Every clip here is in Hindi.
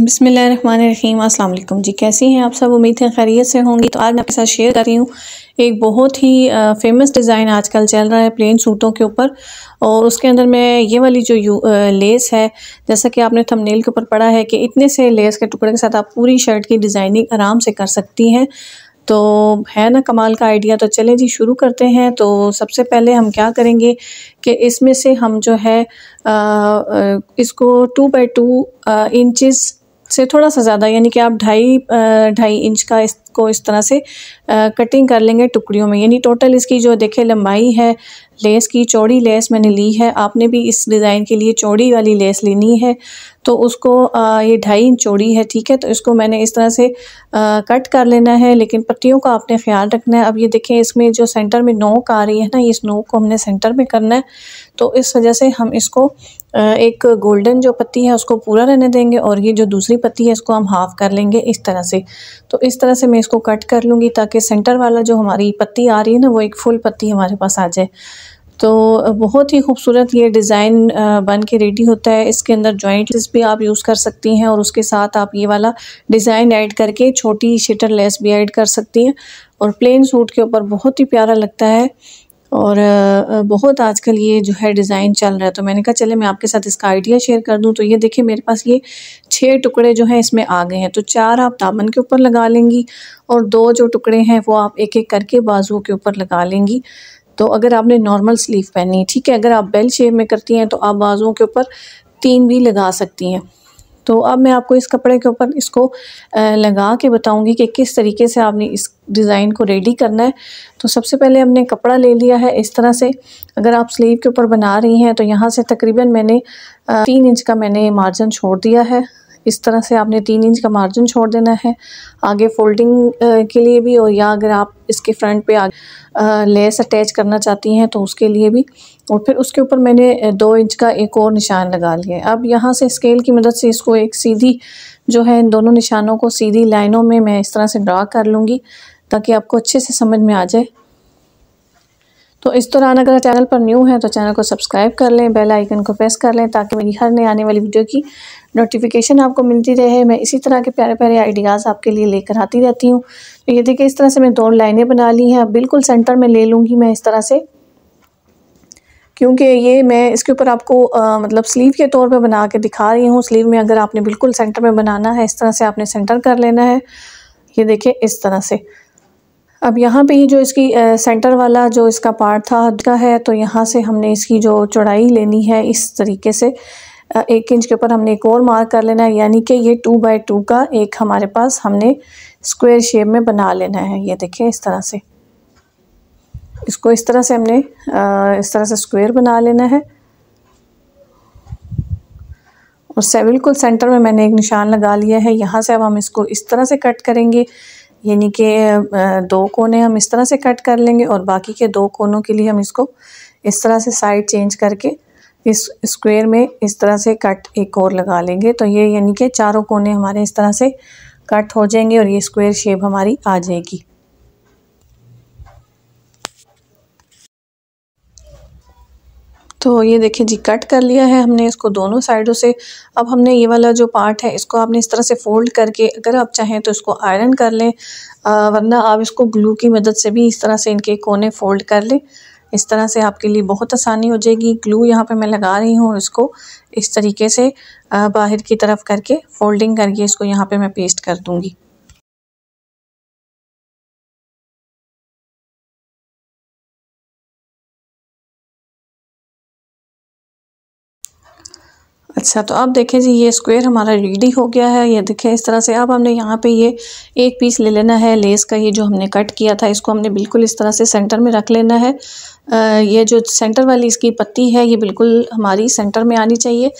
बिसमीम अल्लाम जी कैसी हैं आप सब उम्मीद है खैरियत से होंगी तो आज मैं आपके साथ शेयर कर रही हूँ एक बहुत ही फेमस डिज़ाइन आजकल चल रहा है प्लेन सूटों के ऊपर और उसके अंदर में ये वाली जो यू लेस है जैसा कि आपने थंबनेल के ऊपर पढ़ा है कि इतने से लेस के टुकड़े के साथ आप पूरी शर्ट की डिज़ाइनिंग आराम से कर सकती हैं तो है ना कमाल का आइडिया तो चलें जी शुरू करते हैं तो सबसे पहले हम क्या करेंगे कि इसमें से हम जो है आ, इसको टू बाई टू इंचज़ से थोड़ा सा ज़्यादा यानी कि आप ढाई ढाई इंच का इस इसको इस तरह से कटिंग कर लेंगे टुकड़ियों में यानी टोटल इसकी जो देखे लंबाई है लेस की चौड़ी लेस मैंने ली है आपने भी इस डिज़ाइन के लिए चौड़ी वाली लेस लेनी है तो उसको आ, ये ढाई इंच चौड़ी है ठीक है तो इसको मैंने इस तरह से आ, कट कर लेना है लेकिन पट्टियों का आपने ख्याल रखना है अब ये देखें इसमें जो सेंटर में नोक आ रही है ना इस नोक को हमने सेंटर में करना है तो इस वजह से हम इसको एक गोल्डन जो पत्ती है उसको पूरा रहने देंगे और ये जो दूसरी पत्ती है इसको हम हाफ़ कर लेंगे इस तरह से तो इस तरह से मैं इसको कट कर लूँगी ताकि सेंटर वाला जो हमारी पत्ती आ रही है ना वो एक फुल पत्ती हमारे पास आ जाए तो बहुत ही खूबसूरत ये डिज़ाइन बन के रेडी होता है इसके अंदर जॉइंट्स भी आप यूज़ कर सकती हैं और उसके साथ आप ये वाला डिज़ाइन ऐड करके छोटी शटर लेस भी ऐड कर सकती हैं और प्लेन सूट के ऊपर बहुत ही प्यारा लगता है और बहुत आजकल ये जो है डिज़ाइन चल रहा है तो मैंने कहा चले मैं आपके साथ इसका आइडिया शेयर कर दूँ तो ये देखिए मेरे पास ये छः टुकड़े जो हैं इसमें आ गए हैं तो चार आप दामन के ऊपर लगा लेंगी और दो जो टुकड़े हैं वो आप एक एक करके बाजुओं के ऊपर लगा लेंगी तो अगर आपने नॉर्मल स्लीव पहनी ठीक है अगर आप बेल शेप में करती हैं तो आप बाजुओं के ऊपर तीन भी लगा सकती हैं तो अब मैं आपको इस कपड़े के ऊपर इसको लगा के बताऊंगी कि किस तरीके से आपने इस डिज़ाइन को रेडी करना है तो सबसे पहले हमने कपड़ा ले लिया है इस तरह से अगर आप स्लीव के ऊपर बना रही हैं तो यहाँ से तकरीबन मैंने तीन इंच का मैंने मार्जिन छोड़ दिया है इस तरह से आपने तीन इंच का मार्जिन छोड़ देना है आगे फोल्डिंग के लिए भी और या अगर आप इसके फ्रंट पे आगे लेस अटैच करना चाहती हैं तो उसके लिए भी और फिर उसके ऊपर मैंने दो इंच का एक और निशान लगा लिया अब यहाँ से स्केल की मदद से इसको एक सीधी जो है इन दोनों निशानों को सीधी लाइनों में मैं इस तरह से ड्रा कर लूँगी ताकि आपको अच्छे से समझ में आ जाए तो इस दौरान अगर चैनल पर न्यू है तो चैनल को सब्सक्राइब कर लें बेल आइकन को प्रेस कर लें ताकि मेरी हर नई आने वाली वीडियो की नोटिफिकेशन आपको मिलती रहे मैं इसी तरह के प्यारे प्यारे आइडियाज़ आपके लिए लेकर आती रहती हूँ तो ये देखिए इस तरह से मैं दो लाइनें बना ली हैं अब बिल्कुल सेंटर में ले लूँगी मैं इस तरह से क्योंकि ये मैं इसके ऊपर आपको आ, मतलब स्लीव के तौर पर बना के दिखा रही हूँ स्लीव में अगर आपने बिल्कुल सेंटर में बनाना है इस तरह से आपने सेंटर कर लेना है ये देखिए इस तरह से अब यहाँ पे ही जो इसकी सेंटर वाला जो इसका पार्ट था का है तो यहाँ से हमने इसकी जो चौड़ाई लेनी है इस तरीके से एक इंच के ऊपर हमने एक और मार्क कर लेना है यानी कि ये टू बाई टू का एक हमारे पास हमने स्क्वायर शेप में बना लेना है ये देखें इस तरह से इसको इस तरह से हमने इस तरह से स्क्वायर बना लेना है और से बिल्कुल सेंटर में मैंने एक निशान लगा लिया है यहाँ से अब हम इसको इस तरह से कट करेंगे यानी कि दो कोने हम इस तरह से कट कर लेंगे और बाकी के दो कोनों के लिए हम इसको इस तरह से साइड चेंज करके इस स्क्वायर में इस तरह से कट एक और लगा लेंगे तो ये यानी कि चारों कोने हमारे इस तरह से कट हो जाएंगे और ये स्क्वायर शेप हमारी आ जाएगी तो ये देखिए जी कट कर लिया है हमने इसको दोनों साइडों से अब हमने ये वाला जो पार्ट है इसको आपने इस तरह से फोल्ड करके अगर आप चाहें तो इसको आयरन कर लें वरना आप इसको ग्लू की मदद से भी इस तरह से इनके कोने फोल्ड कर लें इस तरह से आपके लिए बहुत आसानी हो जाएगी ग्लू यहाँ पे मैं लगा रही हूँ इसको इस तरीके से बाहर की तरफ करके फोल्डिंग करके इसको यहाँ पे मैं पेस्ट कर दूँगी अच्छा तो अब देखें जी ये स्क्वायर हमारा रेडी हो गया है ये देखें इस तरह से अब हमने यहाँ पे ये एक पीस ले लेना है लेस का ये जो हमने कट किया था इसको हमने बिल्कुल इस तरह से सेंटर में रख लेना है ये जो सेंटर वाली इसकी पत्ती है ये बिल्कुल हमारी सेंटर में आनी चाहिए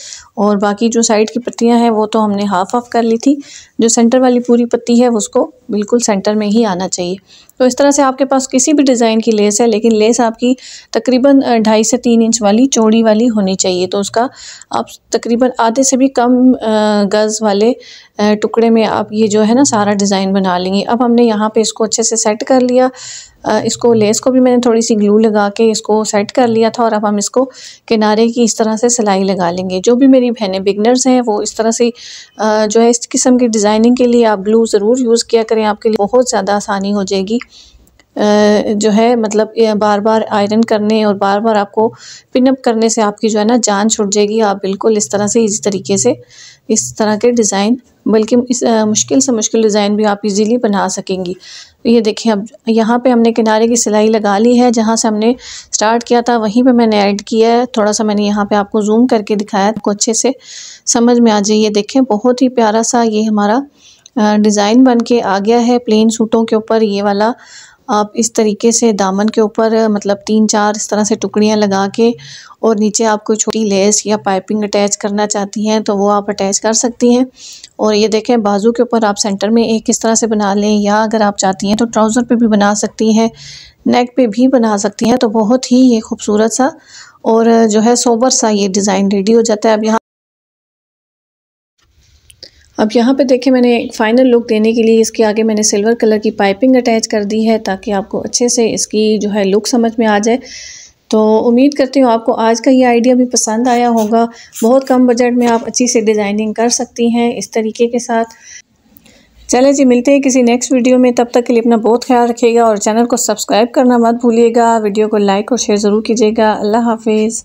और बाकी जो साइड की पत्तियां हैं वो तो हमने हाफ ऑफ कर ली थी जो सेंटर वाली पूरी पत्ती है उसको बिल्कुल सेंटर में ही आना चाहिए तो इस तरह से आपके पास किसी भी डिज़ाइन की लेस है लेकिन लेस आपकी तकरीबन ढाई से तीन इंच वाली चौड़ी वाली होनी चाहिए तो उसका आप तकरीबन आधे से भी कम गज़ वाले टुकड़े में आप ये जो है ना सारा डिज़ाइन बना लेंगे अब हमने यहाँ पे इसको अच्छे से सेट कर लिया इसको लेस को भी मैंने थोड़ी सी ग्लू लगा के इसको सेट कर लिया था और अब हम इसको किनारे की इस तरह से सिलाई लगा लेंगे जो भी मेरी बहनें बिगनर्स हैं वो इस तरह से जो है इस किस्म की डिज़ाइनिंग के लिए आप ग्लू ज़रूर यूज़ किया करें आपके लिए बहुत ज़्यादा आसानी हो जाएगी जो है मतलब बार बार आयरन करने और बार बार आपको पिनअप करने से आपकी जो है ना जान छुट जाएगी आप बिल्कुल इस तरह से इसी तरीके से इस तरह के डिज़ाइन बल्कि इस आ, मुश्किल से मुश्किल डिज़ाइन भी आप इजीली बना सकेंगी तो ये देखिए अब यहाँ पे हमने किनारे की सिलाई लगा ली है जहाँ से हमने स्टार्ट किया था वहीं पे मैंने ऐड किया है थोड़ा सा मैंने यहाँ पे आपको जूम करके दिखाया आपको अच्छे से समझ में आ जाए ये देखें बहुत ही प्यारा सा ये हमारा डिज़ाइन बन के आ गया है प्लेन सूटों के ऊपर ये वाला आप इस तरीके से दामन के ऊपर मतलब तीन चार इस तरह से टुकड़ियाँ लगा के और नीचे आप कोई छोटी लेस या पाइपिंग अटैच करना चाहती हैं तो वो आप अटैच कर सकती हैं और ये देखें बाजू के ऊपर आप सेंटर में एक इस तरह से बना लें या अगर आप चाहती हैं तो ट्राउज़र पे भी बना सकती हैं नेक पे भी बना सकती हैं तो बहुत ही ये खूबसूरत सा और जो है सोबर सा ये डिज़ाइन रेडी हो जाता है अब यहाँ अब यहाँ पे देखिए मैंने एक फाइनल लुक देने के लिए इसके आगे मैंने सिल्वर कलर की पाइपिंग अटैच कर दी है ताकि आपको अच्छे से इसकी जो है लुक समझ में आ जाए तो उम्मीद करती हूँ आपको आज का ये आइडिया भी पसंद आया होगा बहुत कम बजट में आप अच्छी से डिज़ाइनिंग कर सकती हैं इस तरीके के साथ चले जी मिलते हैं किसी नेक्स्ट वीडियो में तब तक के लिए अपना बहुत ख्याल रखिएगा और चैनल को सब्सक्राइब करना मत भूलिएगा वीडियो को लाइक और शेयर ज़रूर कीजिएगा अल्लाह हाफिज़